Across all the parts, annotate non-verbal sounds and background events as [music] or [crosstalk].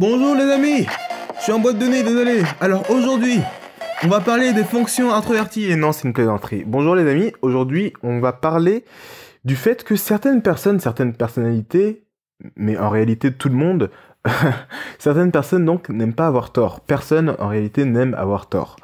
Bonjour les amis Je suis en boîte de nez, désolé. Alors aujourd'hui, on va parler des fonctions introverties. Et non, c'est une plaisanterie. Bonjour les amis, aujourd'hui, on va parler du fait que certaines personnes, certaines personnalités, mais en réalité tout le monde, [laughs] certaines personnes donc n'aiment pas avoir tort. Personne en réalité n'aime avoir tort.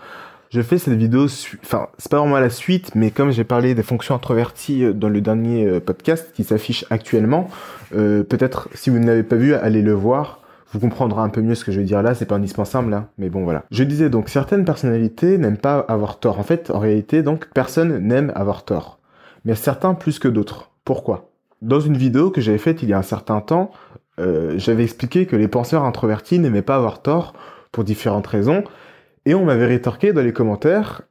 Je fais cette vidéo, enfin c'est pas vraiment la suite, mais comme j'ai parlé des fonctions introverties euh, dans le dernier euh, podcast qui s'affiche actuellement, euh, peut-être si vous ne l'avez pas vu, allez le voir vous comprendrez un peu mieux ce que je veux dire là, c'est pas indispensable là, hein. mais bon voilà. Je disais donc certaines personnalités n'aiment pas avoir tort. En fait, en réalité, donc personne n'aime avoir tort, mais certains plus que d'autres. Pourquoi Dans une vidéo que j'avais faite il y a un certain temps, euh, j'avais expliqué que les penseurs introvertis n'aimaient pas avoir tort pour différentes raisons, et on m'avait rétorqué dans les commentaires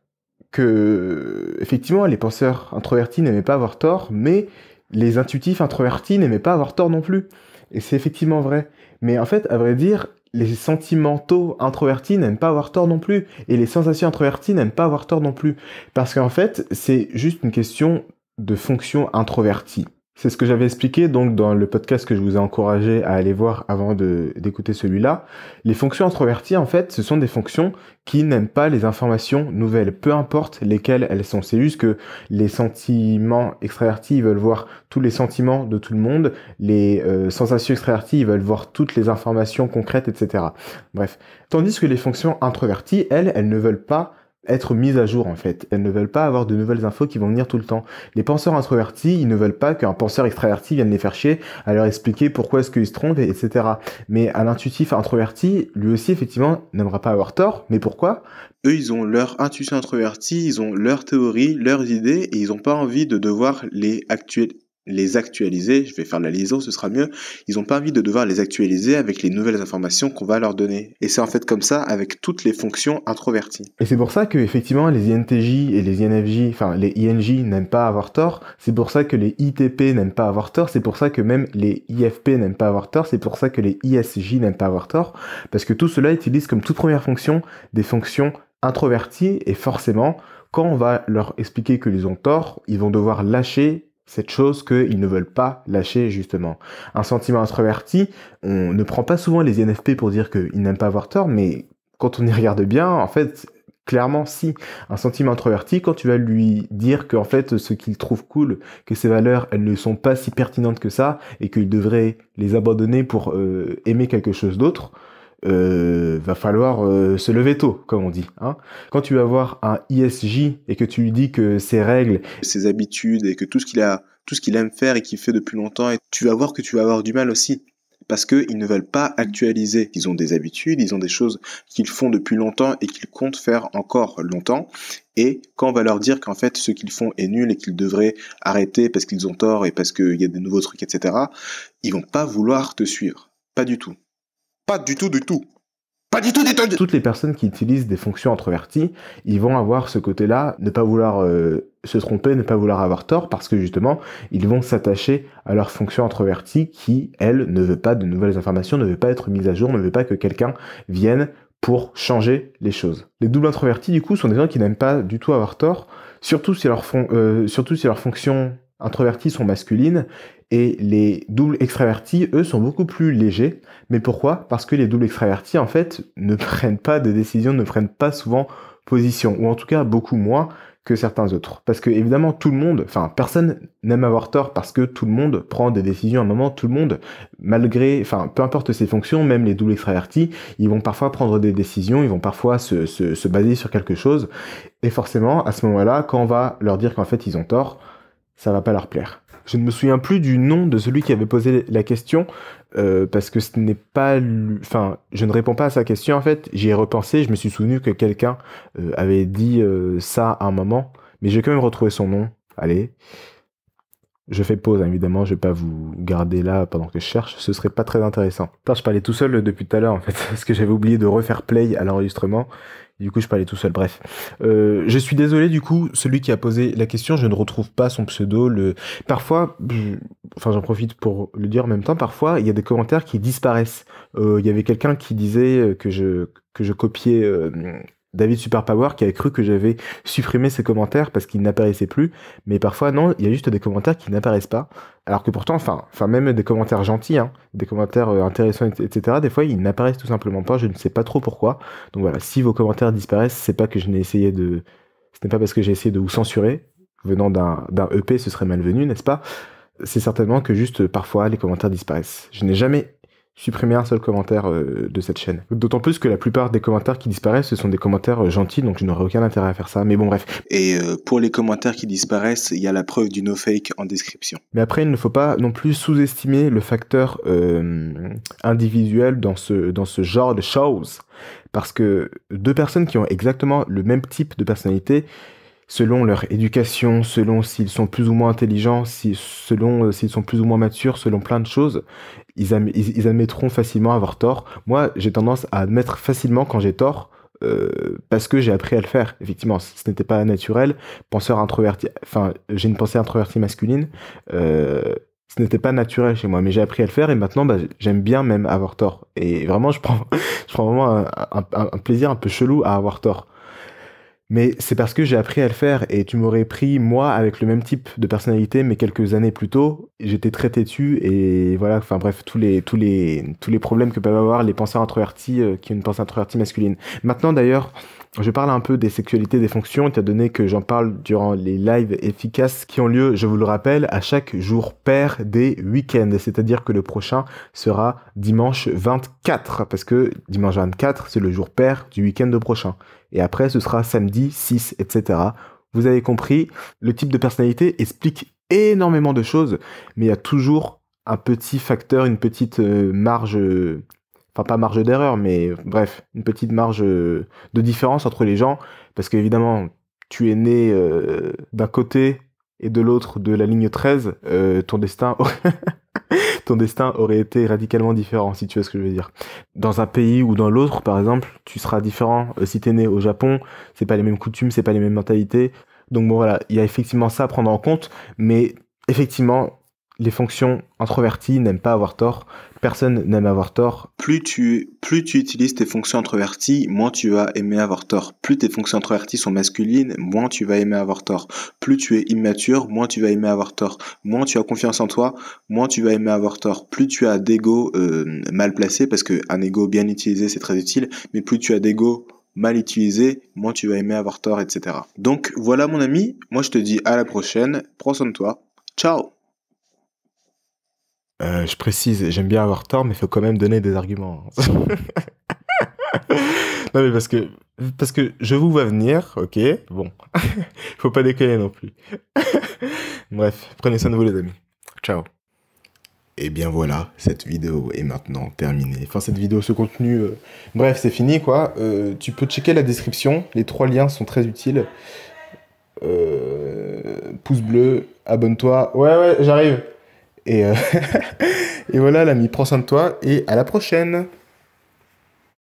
que effectivement les penseurs introvertis n'aimaient pas avoir tort, mais les intuitifs introvertis n'aimaient pas avoir tort non plus. Et c'est effectivement vrai. Mais en fait, à vrai dire, les sentimentaux introvertis n'aiment pas avoir tort non plus, et les sensations introverties n'aiment pas avoir tort non plus, parce qu'en fait, c'est juste une question de fonction introvertie. C'est ce que j'avais expliqué donc dans le podcast que je vous ai encouragé à aller voir avant d'écouter celui-là. Les fonctions introverties, en fait, ce sont des fonctions qui n'aiment pas les informations nouvelles, peu importe lesquelles elles sont. C'est juste que les sentiments extravertis ils veulent voir tous les sentiments de tout le monde, les euh, sensations extraverties ils veulent voir toutes les informations concrètes, etc. Bref. Tandis que les fonctions introverties, elles, elles ne veulent pas être mises à jour en fait. Elles ne veulent pas avoir de nouvelles infos qui vont venir tout le temps. Les penseurs introvertis, ils ne veulent pas qu'un penseur extraverti vienne les faire chier, à leur expliquer pourquoi est-ce qu'ils se trompent, etc. Mais un intuitif introverti, lui aussi effectivement n'aimera pas avoir tort. Mais pourquoi Eux, ils ont leur intuition introvertie, ils ont leur théorie, leurs idées, et ils n'ont pas envie de devoir les actuer les actualiser, je vais faire la liaison, ce sera mieux, ils n'ont pas envie de devoir les actualiser avec les nouvelles informations qu'on va leur donner. Et c'est en fait comme ça avec toutes les fonctions introverties. Et c'est pour ça que effectivement les INTJ et les INFJ, enfin les INJ n'aiment pas avoir tort, c'est pour ça que les ITP n'aiment pas avoir tort, c'est pour ça que même les IFP n'aiment pas avoir tort, c'est pour ça que les ISJ n'aiment pas avoir tort, parce que tout cela utilise comme toute première fonction des fonctions introverties et forcément quand on va leur expliquer qu'ils ont tort, ils vont devoir lâcher cette chose qu'ils ne veulent pas lâcher justement. Un sentiment introverti, on ne prend pas souvent les INFP pour dire qu'ils n'aiment pas avoir tort, mais quand on y regarde bien, en fait, clairement si. Un sentiment introverti, quand tu vas lui dire qu'en fait ce qu'il trouve cool, que ses valeurs, elles ne sont pas si pertinentes que ça, et qu'il devrait les abandonner pour euh, aimer quelque chose d'autre, euh, va falloir euh, se lever tôt, comme on dit. Hein. Quand tu vas voir un ISJ et que tu lui dis que ses règles, ses habitudes et que tout ce qu'il a, tout ce qu'il aime faire et qu'il fait depuis longtemps, et tu vas voir que tu vas avoir du mal aussi. Parce qu'ils ne veulent pas actualiser. Ils ont des habitudes, ils ont des choses qu'ils font depuis longtemps et qu'ils comptent faire encore longtemps. Et quand on va leur dire qu'en fait ce qu'ils font est nul et qu'ils devraient arrêter parce qu'ils ont tort et parce qu'il y a des nouveaux trucs, etc., ils vont pas vouloir te suivre. Pas du tout. Pas du tout, du tout. Pas du tout, du tout. Toutes les personnes qui utilisent des fonctions introverties, ils vont avoir ce côté-là, ne pas vouloir euh, se tromper, ne pas vouloir avoir tort, parce que justement, ils vont s'attacher à leur fonction introvertie qui, elle, ne veut pas de nouvelles informations, ne veut pas être mise à jour, ne veut pas que quelqu'un vienne pour changer les choses. Les doubles introvertis, du coup, sont des gens qui n'aiment pas du tout avoir tort, surtout si leur, euh, surtout si leur fonction introvertis sont masculines et les doubles extravertis, eux, sont beaucoup plus légers. Mais pourquoi Parce que les doubles extravertis, en fait, ne [laughs] prennent pas de décision, ne prennent pas souvent position, ou en tout cas beaucoup moins que certains autres. Parce que évidemment, tout le monde, enfin, personne n'aime avoir tort parce que tout le monde prend des décisions à un moment, tout le monde, malgré, enfin, peu importe ses fonctions, même les doubles extravertis, ils vont parfois prendre des décisions, ils vont parfois se, se baser sur quelque chose. Et forcément, à ce moment-là, quand on va leur dire qu'en fait ils ont tort, ça va pas leur plaire. Je ne me souviens plus du nom de celui qui avait posé la question euh, parce que ce n'est pas, enfin, je ne réponds pas à sa question en fait. J'y ai repensé, je me suis souvenu que quelqu'un euh, avait dit euh, ça à un moment, mais j'ai quand même retrouvé son nom. Allez, je fais pause, hein, évidemment, je vais pas vous garder là pendant que je cherche, ce serait pas très intéressant. Attends, je parlais tout seul euh, depuis tout à l'heure, en fait, [laughs] parce que j'avais oublié de refaire play à l'enregistrement. Du coup, je parlais tout seul, bref. Euh, je suis désolé, du coup, celui qui a posé la question, je ne retrouve pas son pseudo. Le... Parfois, enfin, j'en profite pour le dire en même temps, parfois, il y a des commentaires qui disparaissent. Euh, il y avait quelqu'un qui disait euh, que je, que je copiais... Euh David Superpower qui a cru que j'avais supprimé ses commentaires parce qu'ils n'apparaissaient plus, mais parfois non, il y a juste des commentaires qui n'apparaissent pas, alors que pourtant, enfin, enfin même des commentaires gentils, hein, des commentaires euh, intéressants, etc. Des fois, ils n'apparaissent tout simplement pas. Je ne sais pas trop pourquoi. Donc voilà, si vos commentaires disparaissent, c'est pas que je n'ai essayé de, ce n'est pas parce que j'ai essayé de vous censurer. Venant d'un EP, ce serait malvenu, n'est-ce pas C'est certainement que juste euh, parfois les commentaires disparaissent. Je n'ai jamais supprimer un seul commentaire euh, de cette chaîne. D'autant plus que la plupart des commentaires qui disparaissent, ce sont des commentaires euh, gentils, donc je n'aurais aucun intérêt à faire ça. Mais bon, bref. Et euh, pour les commentaires qui disparaissent, il y a la preuve du no-fake en description. Mais après, il ne faut pas non plus sous-estimer le facteur individuel dans ce, dans ce genre de choses. Parce que deux personnes qui ont exactement le même type de personnalité, selon leur éducation, selon s'ils sont plus ou moins intelligents, selon euh, s'ils sont plus ou moins matures, selon plein de choses, ils, admettront facilement avoir tort. Moi, j'ai tendance à admettre facilement quand j'ai tort. Euh, parce que j'ai appris à le faire, effectivement, ce n'était pas naturel. Penseur introverti, enfin, j'ai une pensée introvertie masculine, euh, ce n'était pas naturel chez moi, mais j'ai appris à le faire et maintenant bah, j'aime bien même avoir tort. Et vraiment, je prends, [laughs] je prends vraiment un, plaisir un peu chelou à avoir tort. Mais c'est parce que j'ai appris à le faire et tu m'aurais pris, moi, avec le même type de personnalité, mais quelques années plus tôt, j'étais très têtu et voilà, enfin bref, tous les, tous, les, tous les problèmes que peuvent avoir les penseurs introvertis, euh, qui ont une pensée introvertie masculine. Maintenant d'ailleurs, je parle un peu des sexualités des fonctions, étant donné que j'en parle durant les lives efficaces qui ont lieu, je vous le rappelle, à chaque jour pair des week-ends. C'est-à-dire que le prochain sera dimanche 24, parce que dimanche 24, c'est le jour pair du week-end de prochain et après ce sera samedi 6, etc. Vous avez compris, le type de personnalité explique énormément de choses, mais il y a toujours un petit facteur, une petite euh, marge, enfin pas marge d'erreur, mais bref, une petite marge euh, de différence entre les gens, parce qu'évidemment, tu es né euh, d'un côté et de l'autre de la ligne 13, ton destin ton destin aurait été radicalement différent, si tu vois ce que je veux dire. Dans un pays ou dans l'autre, par exemple, tu seras différent. si euh, si t'es né au Japon, c'est pas les mêmes coutumes, c'est pas les mêmes mentalités. Donc bon voilà, il y a effectivement ça à prendre en compte, mais effectivement, les fonctions introverties n'aiment pas avoir tort. Personne n'aime avoir tort. Plus tu, plus tu utilises tes fonctions introverties, moins tu vas aimer avoir tort. Plus tes fonctions introverties sont masculines, moins tu vas aimer avoir tort. Plus tu es immature, moins tu vas aimer avoir tort. Moins tu as confiance en toi, moins tu vas aimer avoir tort. Plus tu as d'ego euh, mal placé, parce qu'un ego bien utilisé, c'est très utile, mais plus tu as d'ego mal utilisé, moins tu vas aimer avoir tort, etc. Donc voilà mon ami, moi je te dis à la prochaine, prends soin de toi, ciao euh, je précise, j'aime bien avoir tort, mais il faut quand même donner des arguments. [laughs] non mais parce que parce que je vous vois venir, ok, bon, [laughs] faut pas déconner non plus. [laughs] Bref, prenez soin de vous les amis. Ciao. Et bien voilà, cette vidéo est maintenant terminée. Enfin, cette vidéo, ce contenu, euh, bref, c'est fini quoi. Euh, tu peux checker la description, les trois liens sont très utiles. pouce bleu, abonne-toi. Ouais, ouais, j'arrive. Euh, [laughs] et, voilà, l'ami, prends soin de toi et à la prochaine